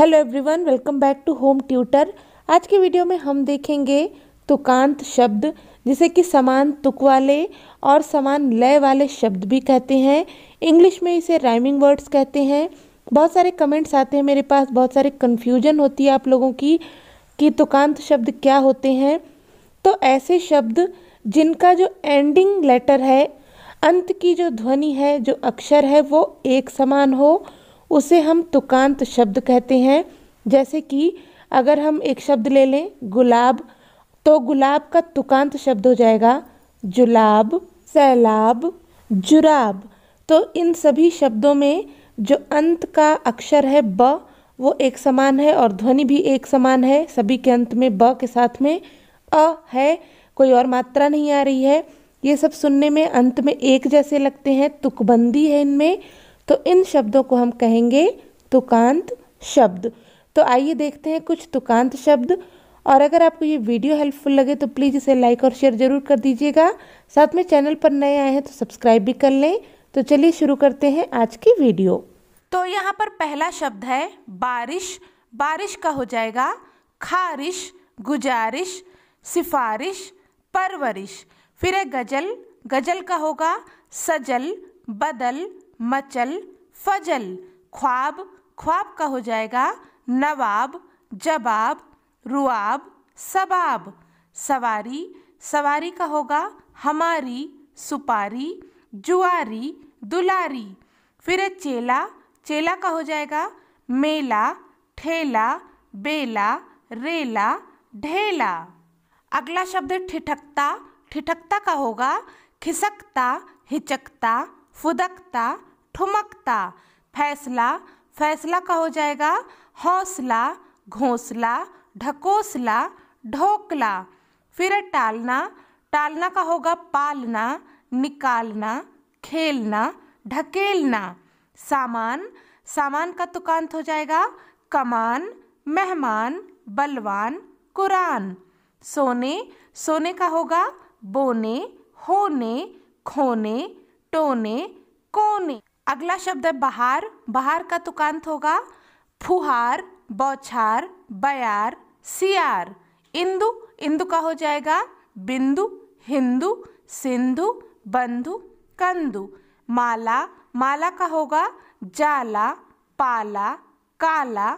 hello everyone welcome back to home tutor आज के video में हम देखेंगे तुकांत शब्द जिसे कि समान तुक वाले और समान लय वाले शब्द भी कहते हैं इंग्लिश में इसे राइमिंग वर्ड्स कहते हैं बहुत सारे कमेंट्स आते हैं मेरे पास बहुत सारे कन्फ्यूजन होती है आप लोगों की कि तुकांत शब्द क्या होते हैं तो ऐसे शब्द जिनका जो एंडिंग लेटर है अंत की जो ध्वनि है जो अक्षर है वो एक समान हो उसे हम तुकांत शब्द कहते हैं जैसे कि अगर हम एक शब्द ले लें गुलाब तो गुलाब का तुकांत शब्द हो जाएगा जुलाब सैलाब जुराब तो इन सभी शब्दों में जो अंत का अक्षर है ब वो एक समान है और ध्वनि भी एक समान है सभी के अंत में ब के साथ में अ है कोई और मात्रा नहीं आ रही है ये सब सुनने में अंत में एक जैसे लगते हैं तुकबंदी है इनमें तो इन शब्दों को हम कहेंगे तुकांत शब्द तो आइए देखते हैं कुछ तुकांत शब्द और अगर आपको ये वीडियो हेल्पफुल लगे तो प्लीज़ इसे लाइक और शेयर ज़रूर कर दीजिएगा साथ में चैनल पर नए आए हैं तो सब्सक्राइब भी कर लें तो चलिए शुरू करते हैं आज की वीडियो तो यहाँ पर पहला शब्द है बारिश बारिश का हो जाएगा खारिश गुजारिश सिफारिश परवरिश फिर है गज़ल गज़ल का होगा सजल बदल मचल फजल ख्वाब ख्वाब का हो जाएगा नवाब जबाब रुआब सबाब सवारी सवारी का होगा हमारी सुपारी जुआरी दुलारी फिर है चेला चेला का हो जाएगा मेला ठेला बेला रेला ढेला अगला शब्द है ठिठकता ठिठकता का होगा खिसकता हिचकता फुदकता ठुमकता फैसला फैसला का हो जाएगा हौसला घोंसला ढकोसला ढोकला फिर टालना टालना का होगा पालना निकालना खेलना ढकेलना सामान सामान का तुकांत हो जाएगा कमान मेहमान बलवान कुरान सोने सोने का होगा बोने होने खोने टोने कोने अगला शब्द है बहार बहार का तुकांत तो होगा फुहार बौछार बयार सियार इंदु इंदु का हो जाएगा बिंदु हिंदु सिंधु बंधु कंदु माला माला का होगा जाला पाला काला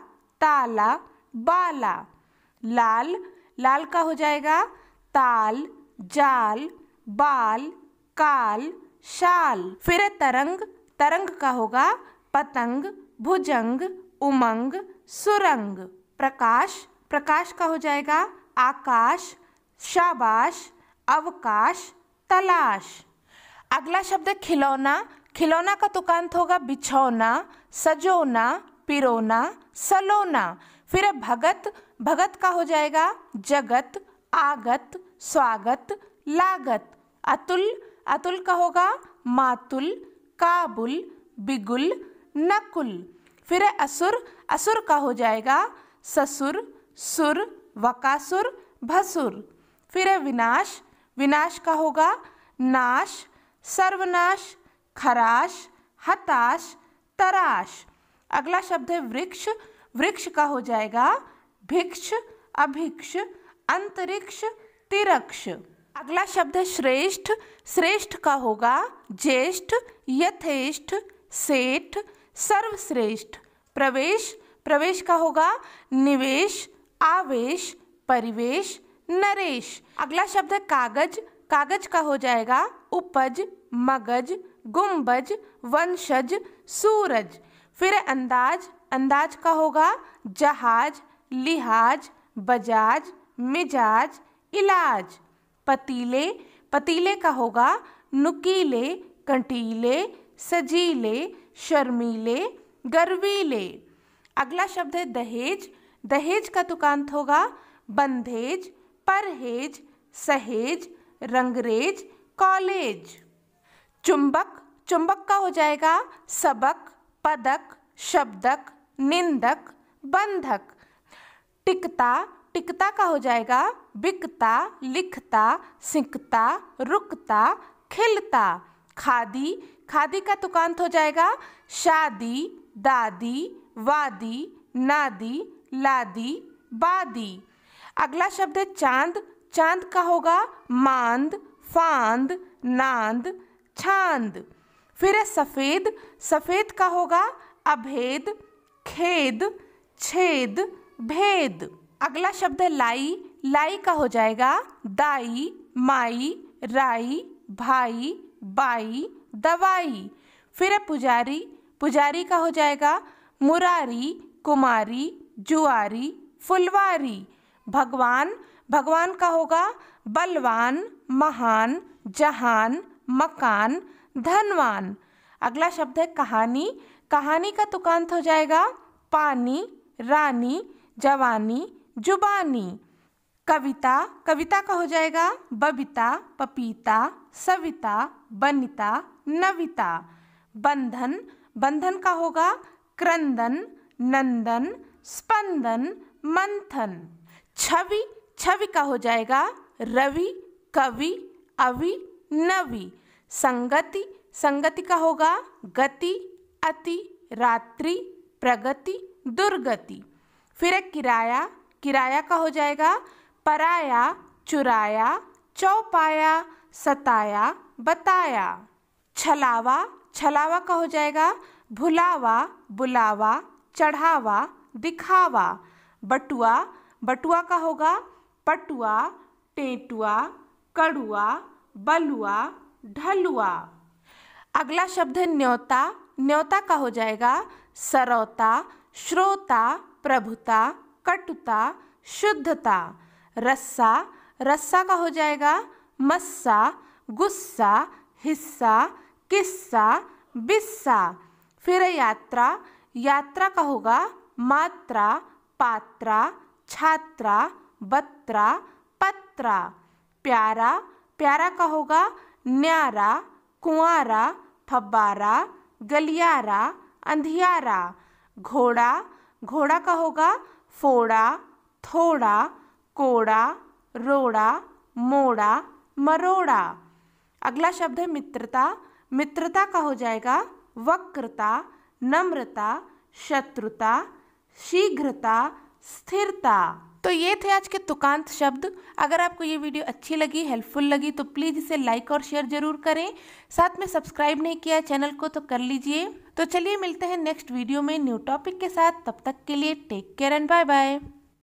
ताला बाला लाल लाल का हो जाएगा ताल जाल बाल काल शाल फिर तरंग तरंग का होगा पतंग भुजंग उमंग सुरंग प्रकाश प्रकाश का हो जाएगा आकाश शाबाश अवकाश तलाश अगला शब्द है खिलौना खिलौना का तुकांत होगा बिछौना सजोना पिरोना सलोना फिर है भगत भगत का हो जाएगा जगत आगत स्वागत लागत अतुल अतुल का होगा मातुल काबुल बिगुल नकुल फिर है असुर असुर का हो जाएगा ससुर सुर वकासुर भसुर फिर है विनाश विनाश का होगा नाश सर्वनाश खराश हताश तराश अगला शब्द है वृक्ष वृक्ष का हो जाएगा भिक्ष अभिक्ष अंतरिक्ष तिरक्ष अगला शब्द है श्रेष्ठ श्रेष्ठ का होगा ज्येष्ठ यथेष्ठ सेठ सर्वश्रेष्ठ प्रवेश प्रवेश का होगा निवेश आवेश परिवेश नरेश अगला शब्द है कागज कागज का हो जाएगा उपज मगज गुंबज वंशज सूरज फिर अंदाज अंदाज का होगा जहाज लिहाज बजाज मिजाज इलाज पतीले पतीले का होगा नुकीले कंटीले सजीले शर्मीले गर्वीले अगला शब्द है दहेज दहेज का तुकांत तो होगा बंधेज परहेज सहेज रंगरेज कॉलेज चुंबक चुंबक का हो जाएगा सबक पदक शब्दक निंदक बंधक टिकता टिकता का हो जाएगा बिकता लिखता सिंकता रुकता खिलता खादी खादी का तुकांत हो जाएगा शादी दादी वादी नादी लादी बादी अगला शब्द है चांद चांद का होगा मांद फांद नांद छांद फिर है सफ़ेद सफ़ेद का होगा अभेद खेद छेद भेद अगला शब्द है लाई लाई का हो जाएगा दाई माई राई भाई बाई दवाई फिर है पुजारी पुजारी का हो जाएगा मुरारी कुमारी जुआरी फुलवारी भगवान भगवान का होगा बलवान महान जहान मकान धनवान अगला शब्द है कहानी कहानी का तुकांत हो जाएगा पानी रानी जवानी जुबानी कविता कविता का हो जाएगा बबिता पपीता सविता बनिता नविता बंधन बंधन का होगा क्रंदन नंदन स्पंदन मंथन छवि छवि का हो जाएगा रवि कवि अवि नवि संगति संगति का होगा गति अति रात्रि प्रगति दुर्गति फिर किराया किराया का हो जाएगा पराया चुराया चौपाया सताया बताया छलावा छलावा का हो जाएगा भुलावा बुलावा चढ़ावा दिखावा बटुआ बटुआ का होगा पटुआ टेंटुआ कड़ुआ बलुआ ढलुआ अगला शब्द है न्योता न्योता का हो जाएगा सरौता श्रोता प्रभुता कटुता शुद्धता रस्सा रस्सा का हो जाएगा मस्सा गुस्सा हिस्सा किस्सा बिस्सा फिर यात्रा यात्रा का होगा मात्रा पात्रा छात्रा बत्रा पत्रा प्यारा प्यारा का होगा न्यारा कुआरा फब्बारा गलियारा अंधियारा घोड़ा घोड़ा का होगा फोड़ा थोड़ा कोड़ा रोड़ा मोड़ा मरोड़ा अगला शब्द है मित्रता मित्रता का हो जाएगा वक्रता नम्रता शत्रुता शीघ्रता स्थिरता तो ये थे आज के तुकांत शब्द अगर आपको ये वीडियो अच्छी लगी हेल्पफुल लगी तो प्लीज़ इसे लाइक और शेयर ज़रूर करें साथ में सब्सक्राइब नहीं किया चैनल को तो कर लीजिए तो चलिए मिलते हैं नेक्स्ट वीडियो में न्यू टॉपिक के साथ तब तक के लिए take care and bye bye